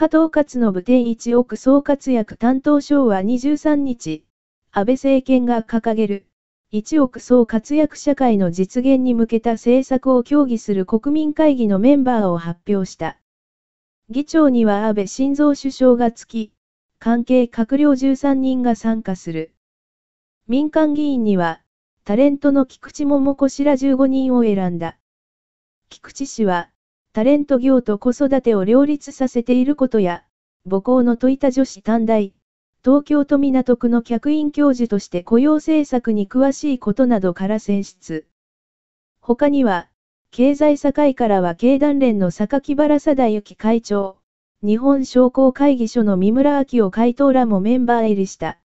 加藤勝信店一億総活躍担当省は23日、安倍政権が掲げる、一億総活躍社会の実現に向けた政策を協議する国民会議のメンバーを発表した。議長には安倍晋三首相がつき、関係閣僚13人が参加する。民間議員には、タレントの菊池桃子氏ら15人を選んだ。菊池氏は、タレント業と子育てを両立させていることや、母校の戸板女子短大、東京都港区の客員教授として雇用政策に詳しいことなどから選出。他には、経済社会からは経団連の榊原貞之会長、日本商工会議所の三村明夫会頭らもメンバー入りした。